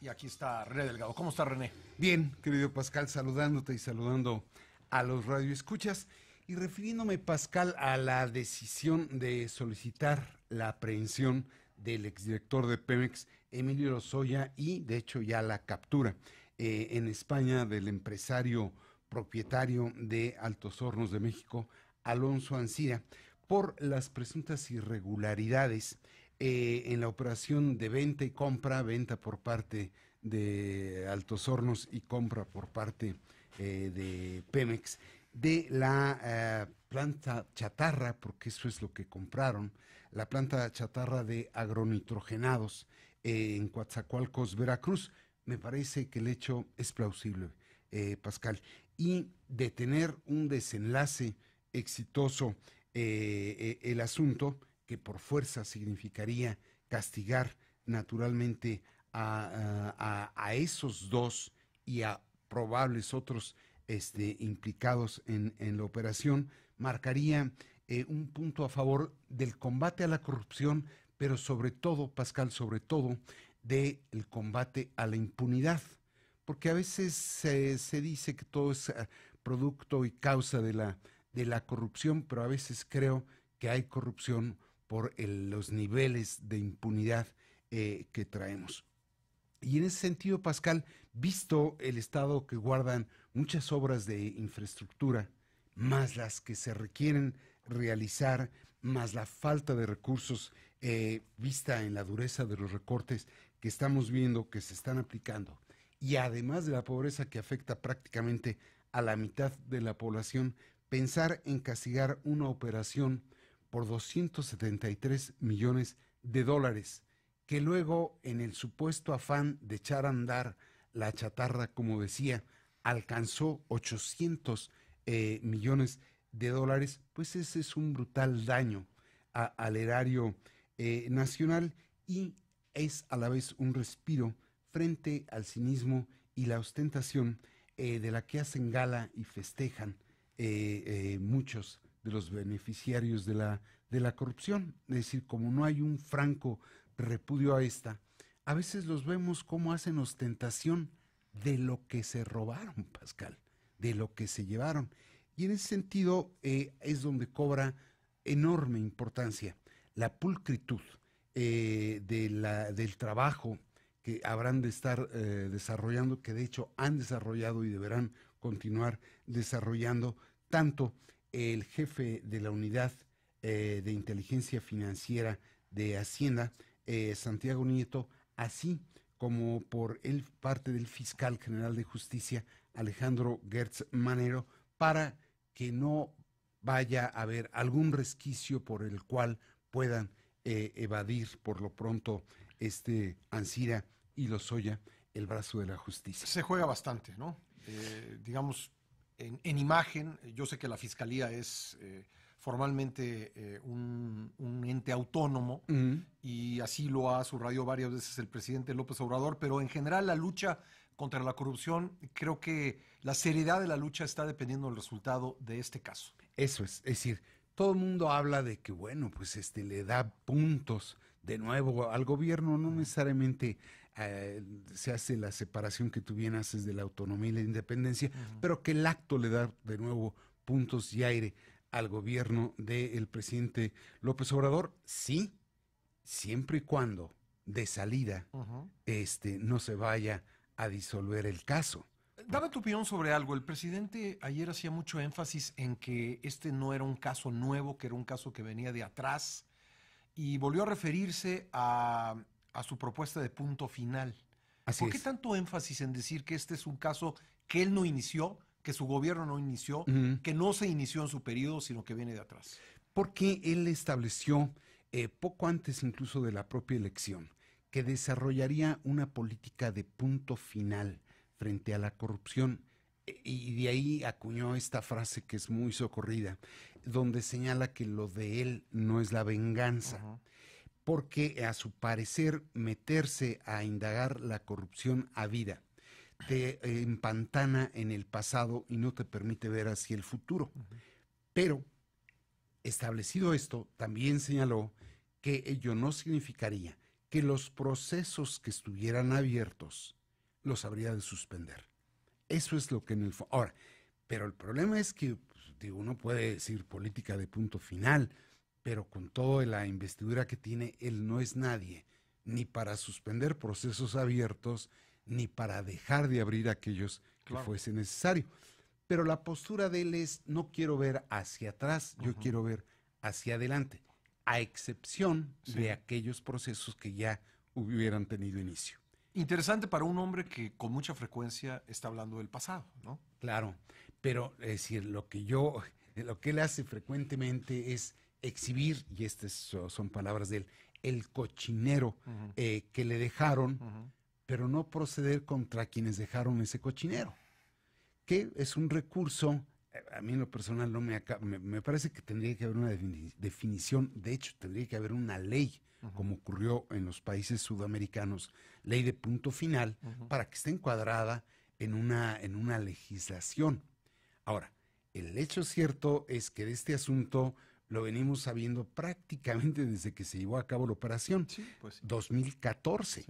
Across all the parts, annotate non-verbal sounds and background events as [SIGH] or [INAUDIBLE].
Y aquí está René Delgado. ¿Cómo está René? Bien, querido Pascal, saludándote y saludando a los radioescuchas. Y refiriéndome, Pascal, a la decisión de solicitar la aprehensión del exdirector de Pemex, Emilio Lozoya, y de hecho ya la captura eh, en España del empresario propietario de Altos Hornos de México, Alonso Ancira, por las presuntas irregularidades eh, en la operación de venta y compra, venta por parte de Altos Hornos y compra por parte eh, de Pemex, de la eh, planta chatarra, porque eso es lo que compraron, la planta chatarra de agronitrogenados en Coatzacoalcos, Veracruz. Me parece que el hecho es plausible, Pascal. Y de tener un desenlace exitoso el asunto, que por fuerza significaría castigar naturalmente a, esos dos y a probables otros este, implicados en, la operación, marcaría eh, un punto a favor del combate a la corrupción, pero sobre todo, Pascal, sobre todo, del combate a la impunidad. Porque a veces se dice que todo es eh, producto y causa de la corrupción, pero a veces creo que hay corrupción por los niveles de impunidad eh, que traemos. Y en ese sentido, Pascal, visto el estado que guardan muchas obras de infraestructura, más las que se requieren realizar, más la falta de recursos eh, vista en la dureza de los recortes que estamos viendo que se están aplicando, y además de la pobreza que afecta prácticamente a la mitad de la población, pensar en castigar una operación por 273 millones de dólares, que luego, en el supuesto afán de echar a andar la chatarra, como decía, alcanzó 800 eh, millones de dólares, pues ese es un brutal daño al erario eh, nacional y es a la vez un respiro frente al cinismo y la ostentación eh, de la que hacen gala y festejan muchos de los beneficiarios de la, de la corrupción. Es decir, como no hay un franco repudio a esta, a veces los vemos como hacen ostentación de lo que se robaron, Pascal, de lo que se llevaron. Y en ese sentido eh, es donde cobra enorme importancia la pulcritud eh, de la, del trabajo que habrán de estar eh, desarrollando, que de hecho han desarrollado y deberán continuar desarrollando tanto el jefe de la unidad eh, de inteligencia financiera de Hacienda, eh, Santiago Nieto, así como por el parte del fiscal general de justicia, Alejandro Gertz Manero, para que no vaya a haber algún resquicio por el cual puedan eh, evadir por lo pronto este Ansira y Lozoya el brazo de la justicia. Se juega bastante, ¿no? digamos, en, imagen. Yo sé que la Fiscalía es eh, formalmente eh, un, ente autónomo y así lo ha subrayado varias veces el presidente López Obrador, pero en general la lucha contra la corrupción, creo que la seriedad de la lucha está dependiendo del resultado de este caso. Eso es, es decir, todo el mundo habla de que, bueno, pues este le da puntos de nuevo al gobierno, no necesariamente eh, se hace la separación que tú bien haces de la autonomía y la independencia, pero que el acto le da de nuevo puntos y aire al gobierno del presidente López Obrador, sí, siempre y cuando de salida este, no se vaya a disolver el caso. Dame tu opinión sobre algo. El presidente ayer hacía mucho énfasis en que este no era un caso nuevo, que era un caso que venía de atrás, y volvió a referirse a a su propuesta de punto final. ¿Por qué tanto énfasis en decir que este es un caso que él no inició, que su gobierno no inició, que no se inició en su periodo, sino que viene de atrás? Porque él estableció, eh, poco antes incluso de la propia elección, que desarrollaría una política de punto final frente a la corrupción. E, y de ahí acuñó esta frase que es muy socorrida, donde señala que lo de él no es la venganza porque a su parecer meterse a indagar la corrupción a vida te empantana en el pasado y no te permite ver hacia el futuro. Pero, establecido esto, también señaló que ello no significaría que los procesos que estuvieran abiertos los habría de suspender. Eso es lo que en el... Ahora, pero el problema es que pues, uno puede decir política de punto final, pero con toda la investidura que tiene, él no es nadie, ni para suspender procesos abiertos, ni para dejar de abrir aquellos que fuese necesario. Pero la postura de él es, no quiero ver hacia atrás, yo quiero ver hacia adelante, a excepción de aquellos procesos que ya hubieran tenido inicio. Interesante para un hombre que con mucha frecuencia está hablando del pasado, ¿no? Claro, pero es decir, lo que yo, lo que él hace frecuentemente es exhibir, y estas son palabras de él, el cochinero eh, que le dejaron, pero no proceder contra quienes dejaron ese cochinero, que es un recurso, eh, a mí en lo personal no me, me, parece que tendría que haber una definición, de hecho tendría que haber una ley, como ocurrió en los países sudamericanos, ley de punto final, para que esté encuadrada en una, en una legislación. Ahora, el hecho cierto es que de este asunto lo venimos sabiendo prácticamente desde que se llevó a cabo la operación, pues 2014.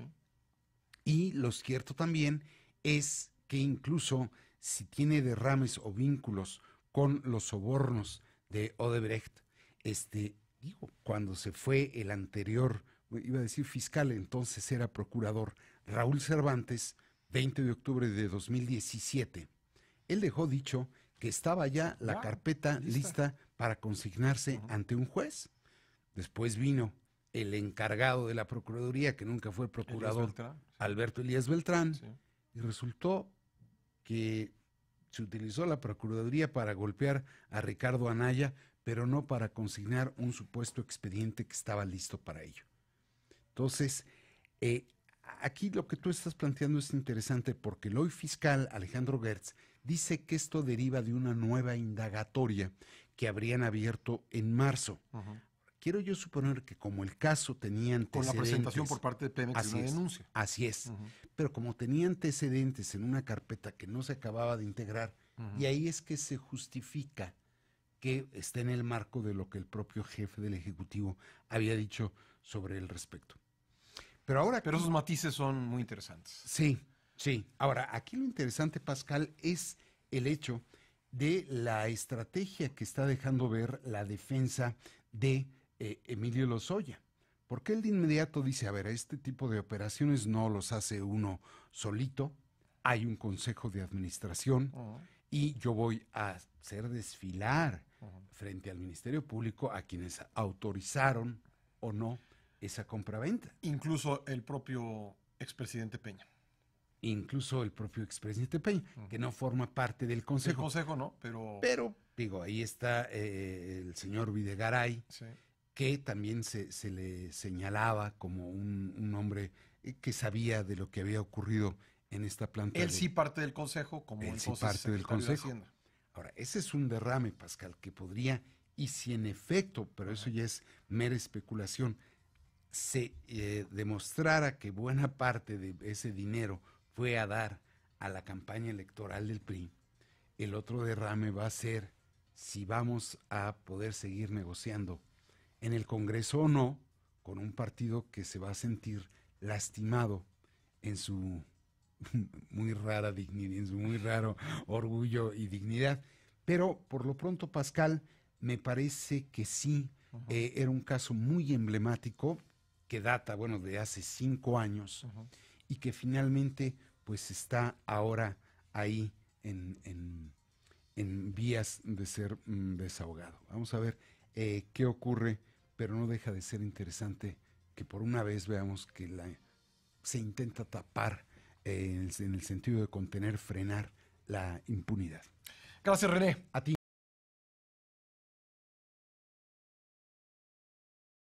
Y lo cierto también es que incluso si tiene derrames o vínculos con los sobornos de Odebrecht, este, digo, cuando se fue el anterior, iba a decir fiscal, entonces era procurador, Raúl Cervantes, 20 de octubre de 2017, él dejó dicho que estaba ya la carpeta lista para consignarse ante un juez. Después vino el encargado de la Procuraduría, que nunca fue procurador, Alberto Elías Beltrán, y resultó que se utilizó la Procuraduría para golpear a Ricardo Anaya, pero no para consignar un supuesto expediente que estaba listo para ello. Entonces, eh, aquí lo que tú estás planteando es interesante porque el hoy fiscal Alejandro Gertz dice que esto deriva de una nueva indagatoria que habrían abierto en marzo. Quiero yo suponer que como el caso tenía antecedentes... Con la presentación por parte de Pemex así una denuncia. Así es. Pero como tenía antecedentes en una carpeta que no se acababa de integrar, y ahí es que se justifica que esté en el marco de lo que el propio jefe del Ejecutivo había dicho sobre el respecto. Pero ahora... Pero esos matices son muy interesantes. Sí, sí. Ahora, aquí lo interesante, Pascal, es el hecho de la estrategia que está dejando ver la defensa de eh, Emilio Lozoya. Porque él de inmediato dice, a ver, este tipo de operaciones no los hace uno solito, hay un consejo de administración y yo voy a hacer desfilar frente al Ministerio Público a quienes autorizaron o no esa compraventa. Incluso el propio expresidente Peña incluso el propio expresidente Peña, que no forma parte del Consejo. El Consejo no, pero... Pero, digo, ahí está eh, el señor Videgaray, que también se, se, le señalaba como un, hombre que sabía de lo que había ocurrido en esta planta. Él sí parte del Consejo, como él sí parte del Consejo. Ahora, ese es un derrame, Pascal, que podría, y si en efecto, pero eso ya es mera especulación, se eh, demostrara que buena parte de ese dinero fue a dar a la campaña electoral del PRI, el otro derrame va a ser si vamos a poder seguir negociando en el Congreso o no con un partido que se va a sentir lastimado en su [LAUGHS] muy rara dignidad, en su muy raro orgullo y dignidad. Pero por lo pronto, Pascal, me parece que sí, eh, era un caso muy emblemático que data, bueno, de hace cinco años y que finalmente pues está ahora ahí en, vías de ser mm, desahogado. Vamos a ver eh, qué ocurre, pero no deja de ser interesante que por una vez veamos que la, se intenta tapar eh, en, en el sentido de contener, frenar la impunidad. Gracias René, a ti.